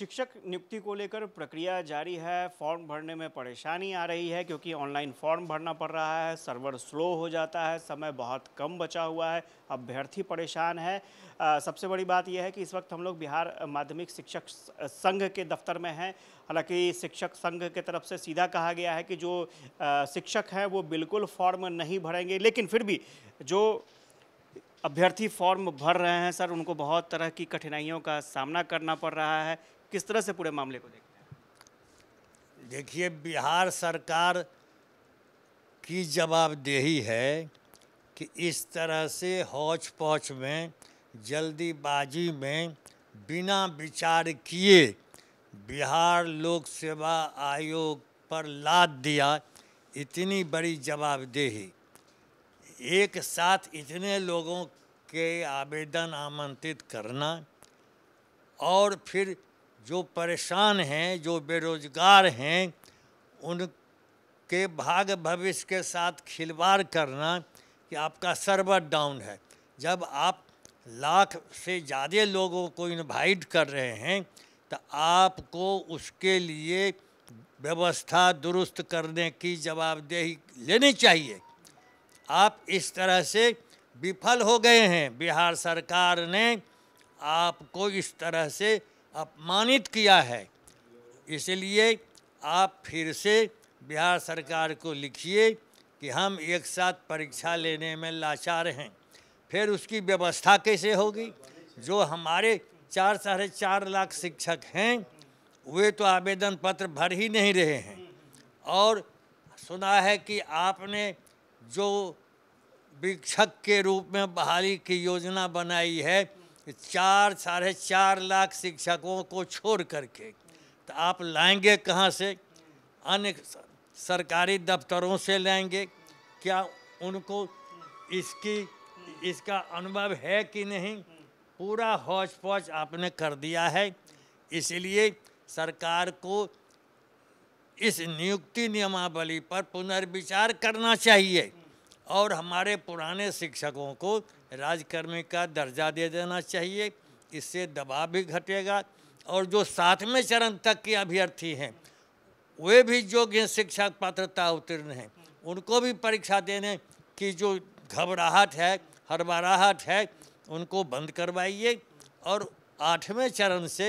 शिक्षक नियुक्ति को लेकर प्रक्रिया जारी है फॉर्म भरने में परेशानी आ रही है क्योंकि ऑनलाइन फॉर्म भरना पड़ रहा है सर्वर स्लो हो जाता है समय बहुत कम बचा हुआ है अभ्यर्थी परेशान है आ, सबसे बड़ी बात यह है कि इस वक्त हम लोग बिहार माध्यमिक शिक्षक संघ के दफ्तर में हैं हालांकि शिक्षक संघ के तरफ से सीधा कहा गया है कि जो आ, शिक्षक हैं वो बिल्कुल फॉर्म नहीं भरेंगे लेकिन फिर भी जो अभ्यर्थी फॉर्म भर रहे हैं सर उनको बहुत तरह की कठिनाइयों का सामना करना पड़ रहा है किस तरह से पूरे मामले को देखते हैं देखिए बिहार सरकार की जवाबदेही है कि इस तरह से हौच पौच में जल्दीबाजी में बिना विचार किए बिहार लोक सेवा आयोग पर लाद दिया इतनी बड़ी जवाबदेही एक साथ इतने लोगों के आवेदन आमंत्रित करना और फिर जो परेशान हैं जो बेरोजगार हैं उनके भाग भविष्य के साथ खिलवाड़ करना कि आपका सर्वर डाउन है जब आप लाख से ज़्यादा लोगों को इनवाइट कर रहे हैं तो आपको उसके लिए व्यवस्था दुरुस्त करने की जवाबदेही लेनी चाहिए आप इस तरह से विफल हो गए हैं बिहार सरकार ने आपको इस तरह से अपमानित किया है इसलिए आप फिर से बिहार सरकार को लिखिए कि हम एक साथ परीक्षा लेने में लाचार हैं फिर उसकी व्यवस्था कैसे होगी जो हमारे चार साढ़े चार लाख शिक्षक हैं वे तो आवेदन पत्र भर ही नहीं रहे हैं और सुना है कि आपने जो वीक्षक के रूप में बहाली की योजना बनाई है कि चार साढ़े चार लाख शिक्षकों को छोड़ करके तो आप लाएंगे कहाँ से अन्य सरकारी दफ्तरों से लाएंगे क्या उनको इसकी इसका अनुभव है कि नहीं पूरा हौज पौज आपने कर दिया है इसलिए सरकार को इस नियुक्ति नियमावली पर पुनर्विचार करना चाहिए और हमारे पुराने शिक्षकों को राजकर्मी का दर्जा दे देना चाहिए इससे दबाव भी घटेगा और जो सातवें चरण तक के अभ्यर्थी हैं वे भी योग्य शिक्षा पात्रता उत्तीर्ण हैं उनको भी परीक्षा देने की जो घबराहट है हड़बड़ाहट है उनको बंद करवाइए और आठवें चरण से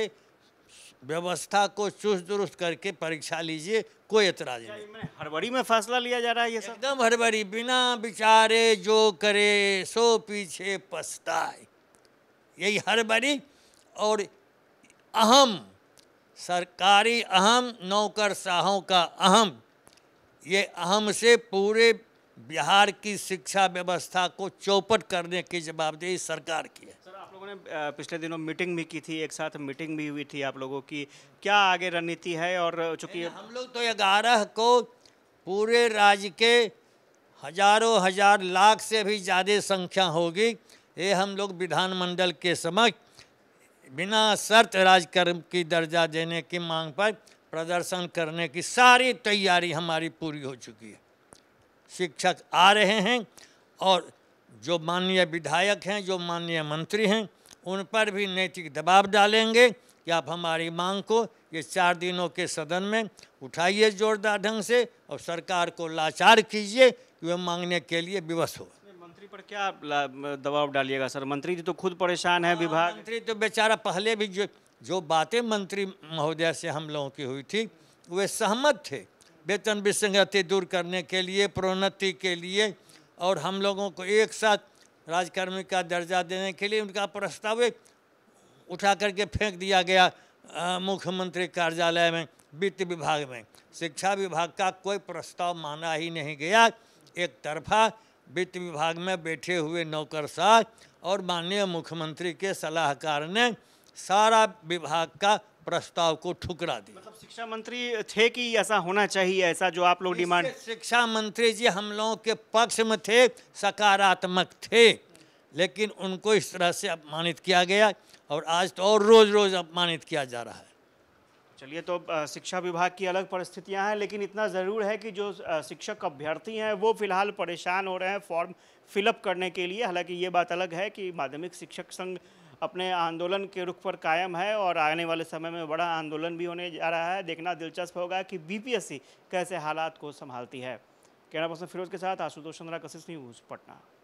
व्यवस्था को चुस्त दुरुस्त करके परीक्षा लीजिए कोई एतराज नहीं हड़बड़ी में फैसला लिया जा रहा है ये सब एकदम हड़बड़ी बिना बिचारे जो करे सो पीछे पछताए यही हड़बड़ी और अहम सरकारी अहम नौकर शाहों का अहम ये अहम से पूरे बिहार की शिक्षा व्यवस्था को चौपट करने की जवाबदेही सरकार की है आपने पिछले दिनों मीटिंग भी की थी एक साथ मीटिंग भी हुई थी आप लोगों की क्या आगे रणनीति है और चूंकि हम लोग तो ग्यारह को पूरे राज्य के हजारों हजार लाख से भी ज़्यादा संख्या होगी ये हम लोग विधानमंडल के समक्ष बिना शर्त राजकर्म की दर्जा देने की मांग पर प्रदर्शन करने की सारी तैयारी हमारी पूरी हो चुकी है शिक्षक आ रहे हैं और जो माननीय विधायक हैं जो माननीय मंत्री हैं उन पर भी नैतिक दबाव डालेंगे कि आप हमारी मांग को ये चार दिनों के सदन में उठाइए जोरदार ढंग से और सरकार को लाचार कीजिए कि वह मांगने के लिए विवश हो मंत्री पर क्या दबाव डालिएगा सर मंत्री जी तो खुद परेशान है हाँ, विभाग मंत्री तो बेचारा पहले भी जो जो बातें मंत्री महोदय से हम लोगों की हुई थी वे सहमत थे वेतन विसंगति दूर करने के लिए प्रोन्नति के लिए और हम लोगों को एक साथ राजकर्मी का दर्जा देने के लिए उनका प्रस्ताव उठा करके फेंक दिया गया मुख्यमंत्री कार्यालय में वित्त विभाग में शिक्षा विभाग का कोई प्रस्ताव माना ही नहीं गया एक तरफा वित्त विभाग में बैठे हुए नौकर साहब और माननीय मुख्यमंत्री के सलाहकार ने सारा विभाग का प्रस्ताव को ठुकरा दिया मतलब शिक्षा मंत्री थे कि ऐसा होना चाहिए ऐसा जो आप लोग डिमांड शिक्षा मंत्री जी हम लोगों के पक्ष में थे सकारात्मक थे लेकिन उनको इस तरह से अपमानित किया गया और आज तो और रोज़ रोज़ अपमानित किया जा रहा है चलिए तो शिक्षा विभाग की अलग परिस्थितियां हैं लेकिन इतना ज़रूर है कि जो शिक्षक अभ्यर्थी हैं वो फिलहाल परेशान हो रहे हैं फॉर्म फिलअप करने के लिए हालांकि ये बात अलग है कि माध्यमिक शिक्षक संघ अपने आंदोलन के रुख पर कायम है और आने वाले समय में बड़ा आंदोलन भी होने जा रहा है देखना दिलचस्प होगा कि बीपीएससी कैसे हालात को संभालती है कैमरा पर्सन फिरोज के साथ आशुतोष चंद्रा कशिश न्यूज़ पटना